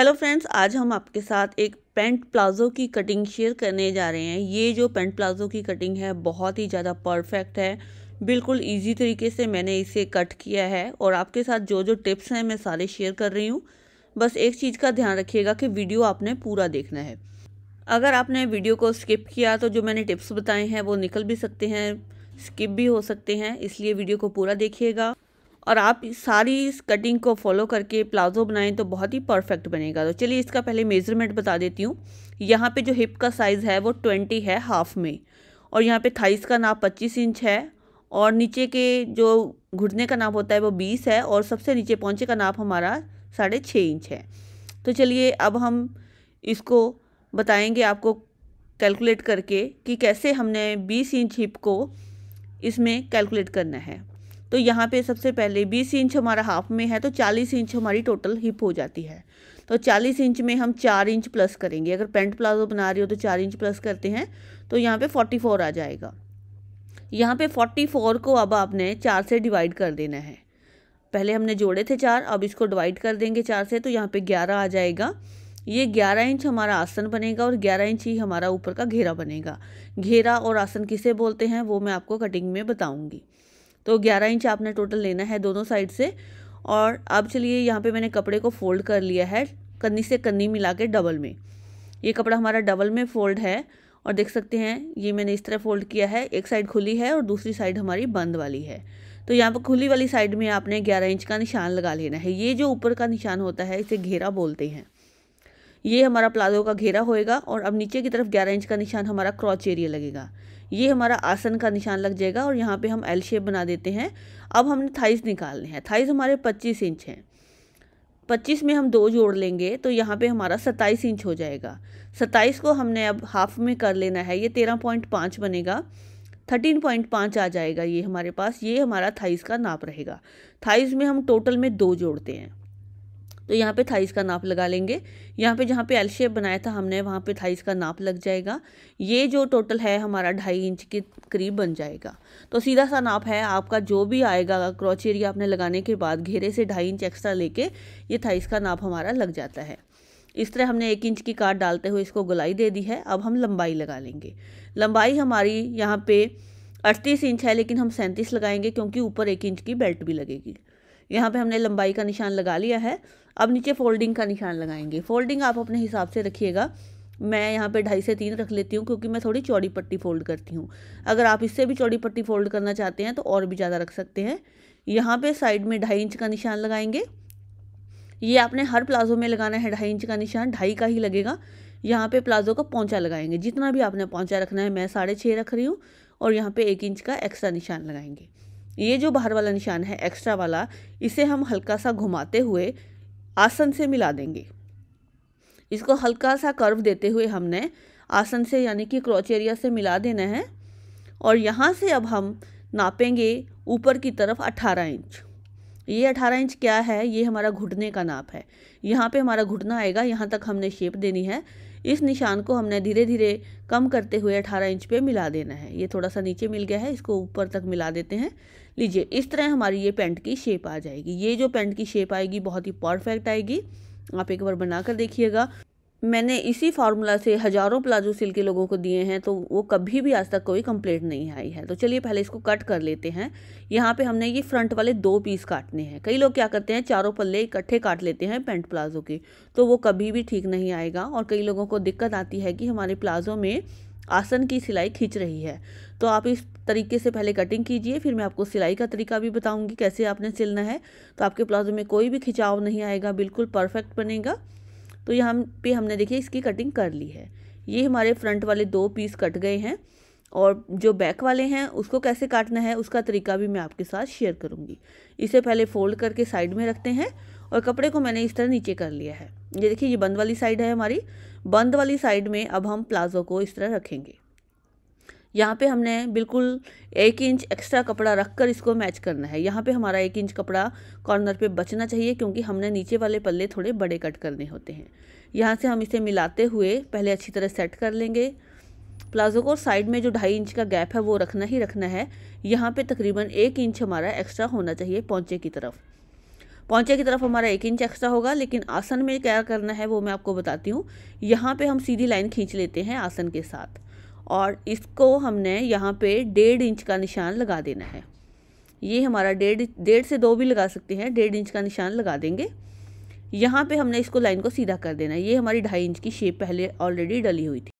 hello friends आज हम आपके साथ एक पेंट प्लाज़ो की कटिंग शेयर करने जा रहे हैं ये जो पेंट प्लाज़ो की कटिंग है बहुत ही ज़्यादा परफेक्ट है बिल्कुल इजी तरीके से मैंने इसे कट किया है और आपके साथ जो जो टिप्स हैं मैं सारे शेयर कर रही हूँ बस एक चीज़ का ध्यान रखिएगा कि वीडियो आपने पूरा देखना है अगर आपने वीडियो को स्किप किया तो जो मैंने टिप्स बताए हैं वो निकल भी सकते हैं स्किप भी हो सकते हैं इसलिए वीडियो को पूरा देखिएगा और आप सारी इस कटिंग को फॉलो करके प्लाजो बनाएं तो बहुत ही परफेक्ट बनेगा तो चलिए इसका पहले मेज़रमेंट बता देती हूँ यहाँ पे जो हिप का साइज़ है वो ट्वेंटी है हाफ में और यहाँ पे थाइस का नाप पच्चीस इंच है और नीचे के जो घुटने का नाप होता है वो बीस है और सबसे नीचे पहुँचे का नाप हमारा साढ़े छः इंच है तो चलिए अब हम इसको बताएँगे आपको कैलकुलेट करके कि कैसे हमने बीस इंच हिप को इसमें कैलकुलेट करना है तो यहाँ पे सबसे पहले बीस इंच हमारा हाफ में है तो चालीस इंच हमारी टोटल हिप हो जाती है तो चालीस इंच में हम चार इंच प्लस करेंगे अगर पेंट प्लाजो बना रही हो तो चार इंच प्लस करते हैं तो यहाँ पे फोर्टी फोर आ जाएगा यहाँ पे फोर्टी फोर को अब आपने चार से डिवाइड कर देना है पहले हमने जोड़े थे चार अब इसको डिवाइड कर देंगे चार से तो यहाँ पे ग्यारह आ जाएगा ये ग्यारह इंच हमारा आसन बनेगा और ग्यारह इंच ही हमारा ऊपर का घेरा बनेगा घेरा और आसन किसे बोलते हैं वो मैं आपको कटिंग में बताऊँगी तो 11 इंच आपने टोटल लेना है दोनों साइड से और अब चलिए यहाँ पे मैंने कपड़े को फोल्ड कर लिया है कन्नी से कन्नी मिला के डबल में ये कपड़ा हमारा डबल में फोल्ड है और देख सकते हैं ये मैंने इस तरह फोल्ड किया है एक साइड खुली है और दूसरी साइड हमारी बंद वाली है तो यहाँ पर खुली वाली साइड में आपने 11 इंच का निशान लगा लेना है ये जो ऊपर का निशान होता है इसे घेरा बोलते हैं ये हमारा प्लाजो का घेरा होएगा और अब नीचे की तरफ ग्यारह इंच का निशान हमारा क्रॉच एरिया लगेगा ये हमारा आसन का निशान लग जाएगा और यहाँ पे हम एल शेप बना देते हैं अब हमने थाइस निकालने हैं थाइस हमारे पच्चीस इंच हैं पच्चीस में हम दो जोड़ लेंगे तो यहाँ पे हमारा 27 इंच हो जाएगा 27 को हमने अब हाफ में कर लेना है ये तेरह पॉइंट पाँच बनेगा थर्टीन पॉइंट पाँच आ जाएगा ये हमारे पास ये हमारा थाइस का नाप रहेगा थाइस में हम टोटल में दो जोड़ते हैं तो यहाँ पे थाइस का नाप लगा लेंगे यहाँ पे जहाँ पे एल शेप बनाया था हमने वहाँ पे थाइस का नाप लग जाएगा ये जो टोटल है हमारा ढाई इंच के करीब बन जाएगा तो सीधा सा नाप है आपका जो भी आएगा क्रॉच एरिया आपने लगाने के बाद घेरे से ढाई इंच एक्स्ट्रा लेके ये थाइस का नाप हमारा लग जाता है इस तरह हमने एक इंच की काट डालते हुए इसको गुलाई दे दी है अब हम लंबाई लगा लेंगे लंबाई हमारी यहाँ पे अड़तीस इंच है लेकिन हम सैंतीस लगाएंगे क्योंकि ऊपर एक इंच की बेल्ट भी लगेगी यहाँ पे हमने लंबाई का निशान लगा लिया है अब नीचे फोल्डिंग का निशान लगाएंगे फोल्डिंग आप अपने हिसाब से रखिएगा मैं यहाँ पे ढाई से तीन रख लेती हूँ क्योंकि मैं थोड़ी चौड़ी पट्टी फोल्ड करती हूँ अगर आप इससे भी चौड़ी पट्टी फोल्ड करना चाहते हैं तो और भी ज़्यादा रख सकते हैं यहाँ पे साइड में ढाई इंच का निशान लगाएंगे ये आपने हर प्लाजो में लगाना है ढाई इंच का निशान ढाई का ही लगेगा यहाँ पे प्लाजो का पहुँचा लगाएंगे जितना भी आपने पहुँचा रखना है मैं साढ़े छः रख रही हूँ और यहाँ पे एक इंच का एक्स्ट्रा निशान लगाएंगे ये जो बाहर वाला निशान है एक्स्ट्रा वाला इसे हम हल्का सा घुमाते हुए आसन से मिला देंगे इसको हल्का सा कर्व देते हुए हमने आसन से यानी कि क्रॉच एरिया से मिला देना है और यहाँ से अब हम नापेंगे ऊपर की तरफ अट्ठारह इंच ये अठारह इंच क्या है ये हमारा घुटने का नाप है यहाँ पे हमारा घुटना आएगा यहाँ तक हमने शेप देनी है इस निशान को हमने धीरे धीरे कम करते हुए 18 इंच पे मिला देना है ये थोड़ा सा नीचे मिल गया है इसको ऊपर तक मिला देते हैं लीजिए इस तरह हमारी ये पेंट की शेप आ जाएगी ये जो पेंट की शेप आएगी बहुत ही परफेक्ट आएगी आप एक बार बना कर देखिएगा मैंने इसी फार्मूला से हज़ारों प्लाजो सिल के लोगों को दिए हैं तो वो कभी भी आज तक कोई कंप्लेंट नहीं आई है तो चलिए पहले इसको कट कर लेते हैं यहाँ पे हमने ये फ्रंट वाले दो पीस काटने हैं कई लोग क्या करते हैं चारों पल्ले इकट्ठे काट लेते हैं पेंट प्लाजो के तो वो कभी भी ठीक नहीं आएगा और कई लोगों को दिक्कत आती है कि हमारे प्लाजो में आसन की सिलाई खींच रही है तो आप इस तरीके से पहले कटिंग कीजिए फिर मैं आपको सिलाई का तरीका भी बताऊँगी कैसे आपने सिलना है तो आपके प्लाजो में कोई भी खिंचाव नहीं आएगा बिल्कुल परफेक्ट बनेगा तो यहाँ पे हमने देखिए इसकी कटिंग कर ली है ये हमारे फ्रंट वाले दो पीस कट गए हैं और जो बैक वाले हैं उसको कैसे काटना है उसका तरीका भी मैं आपके साथ शेयर करूँगी इसे पहले फोल्ड करके साइड में रखते हैं और कपड़े को मैंने इस तरह नीचे कर लिया है ये देखिए ये बंद वाली साइड है हमारी बंद वाली साइड में अब हम प्लाजो को इस तरह रखेंगे यहाँ पे हमने बिल्कुल एक इंच एक्स्ट्रा कपड़ा रख कर इसको मैच करना है यहाँ पे हमारा एक इंच कपड़ा कॉर्नर पे बचना चाहिए क्योंकि हमने नीचे वाले पल्ले थोड़े बड़े कट करने होते हैं यहाँ से हम इसे मिलाते हुए पहले अच्छी तरह सेट कर लेंगे प्लाजो को साइड में जो ढाई इंच का गैप है वो रखना ही रखना है यहाँ पर तकरीबन एक इंच हमारा एक्स्ट्रा होना चाहिए पौचे की तरफ पौचे की तरफ हमारा एक इंच एक्स्ट्रा होगा लेकिन आसन में क्या करना है वो मैं आपको बताती हूँ यहाँ पे हम सीधी लाइन खींच लेते हैं आसन के साथ और इसको हमने यहाँ पे डेढ़ इंच का निशान लगा देना है ये हमारा डेढ़ डेढ़ से दो भी लगा सकते हैं डेढ़ इंच का निशान लगा देंगे यहाँ पे हमने इसको लाइन को सीधा कर देना है ये हमारी ढाई इंच की शेप पहले ऑलरेडी डली हुई थी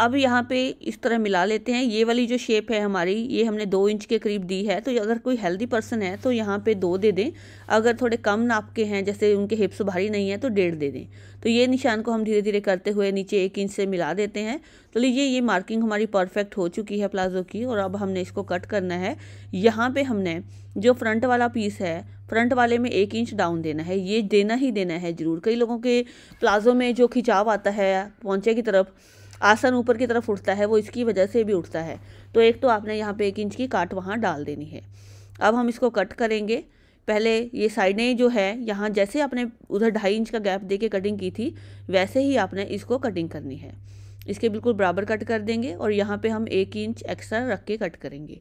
अब यहाँ पे इस तरह मिला लेते हैं ये वाली जो शेप है हमारी ये हमने दो इंच के करीब दी है तो अगर कोई हेल्दी पर्सन है तो यहाँ पे दो दे दें अगर थोड़े कम नाप के हैं जैसे उनके हिप्स भारी नहीं है तो डेढ़ दे दें तो ये निशान को हम धीरे धीरे करते हुए नीचे एक इंच से मिला देते हैं तो लीजिए ये मार्किंग हमारी परफेक्ट हो चुकी है प्लाजो की और अब हमने इसको कट करना है यहाँ पर हमने जो फ्रंट वाला पीस है फ्रंट वाले में एक इंच डाउन देना है ये देना ही देना है ज़रूर कई लोगों के प्लाजो में जो खिंचाव आता है पौचे की तरफ आसन ऊपर की तरफ उठता है वो इसकी वजह से भी उठता है तो एक तो आपने यहाँ पे एक इंच की काट वहाँ डाल देनी है अब हम इसको कट करेंगे पहले ये साइडें जो है यहाँ जैसे आपने उधर ढाई इंच का गैप दे के कटिंग की थी वैसे ही आपने इसको कटिंग करनी है इसके बिल्कुल बराबर कट कर देंगे और यहाँ पर हम एक इंच एक्स्ट्रा रख के कट करेंगे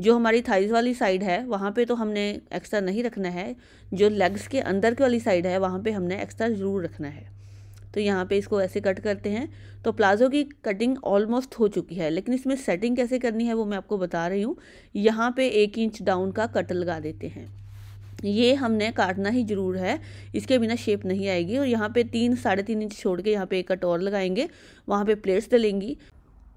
जो हमारी थाइज वाली साइड है वहाँ पर तो हमने एक्स्ट्रा नहीं रखना है जो लेग्स के अंदर की वाली साइड है वहाँ पर हमने एक्स्ट्रा ज़रूर रखना है तो यहाँ पे इसको ऐसे कट करते हैं तो प्लाज़ो की कटिंग ऑलमोस्ट हो चुकी है लेकिन इसमें सेटिंग कैसे करनी है वो मैं आपको बता रही हूँ यहाँ पे एक इंच डाउन का कट लगा देते हैं ये हमने काटना ही ज़रूर है इसके बिना शेप नहीं आएगी और यहाँ पे तीन साढ़े तीन इंच छोड़ के यहाँ पे एक कट और लगाएंगे वहाँ पे प्लेट्स डलेंगी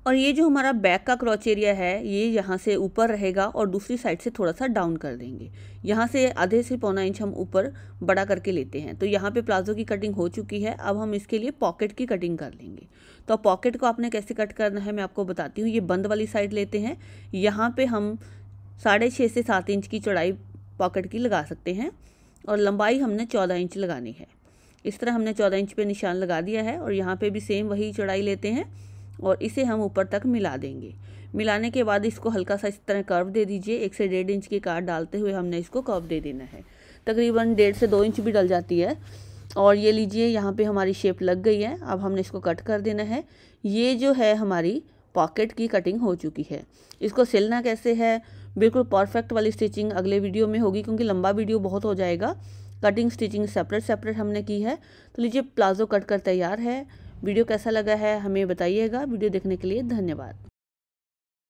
और ये जो हमारा बैक का क्रॉच एरिया है ये यहाँ से ऊपर रहेगा और दूसरी साइड से थोड़ा सा डाउन कर देंगे यहाँ से आधे से पौना इंच हम ऊपर बड़ा करके लेते हैं तो यहाँ पे प्लाजो की कटिंग हो चुकी है अब हम इसके लिए पॉकेट की कटिंग कर लेंगे तो पॉकेट को आपने कैसे कट करना है मैं आपको बताती हूँ ये बंद वाली साइड लेते हैं यहाँ पर हम साढ़े छः से सात इंच की चौड़ाई पॉकेट की लगा सकते हैं और लंबाई हमने चौदह इंच लगानी है इस तरह हमने चौदह इंच पर निशान लगा दिया है और यहाँ पर भी सेम वही चौड़ाई लेते हैं और इसे हम ऊपर तक मिला देंगे मिलाने के बाद इसको हल्का सा इस तरह कर्व दे दीजिए एक से डेढ़ इंच की काट डालते हुए हमने इसको कर्व दे देना है तकरीबन डेढ़ से दो इंच भी डल जाती है और ये लीजिए यहाँ पे हमारी शेप लग गई है अब हमने इसको कट कर देना है ये जो है हमारी पॉकेट की कटिंग हो चुकी है इसको सिलना कैसे है बिल्कुल परफेक्ट वाली स्टिचिंग अगले वीडियो में होगी क्योंकि लंबा वीडियो बहुत हो जाएगा कटिंग स्टिचिंग सेपरेट सेपरेट हमने की है तो लीजिए प्लाजो कट कर तैयार है वीडियो कैसा लगा है हमें बताइएगा वीडियो देखने के लिए धन्यवाद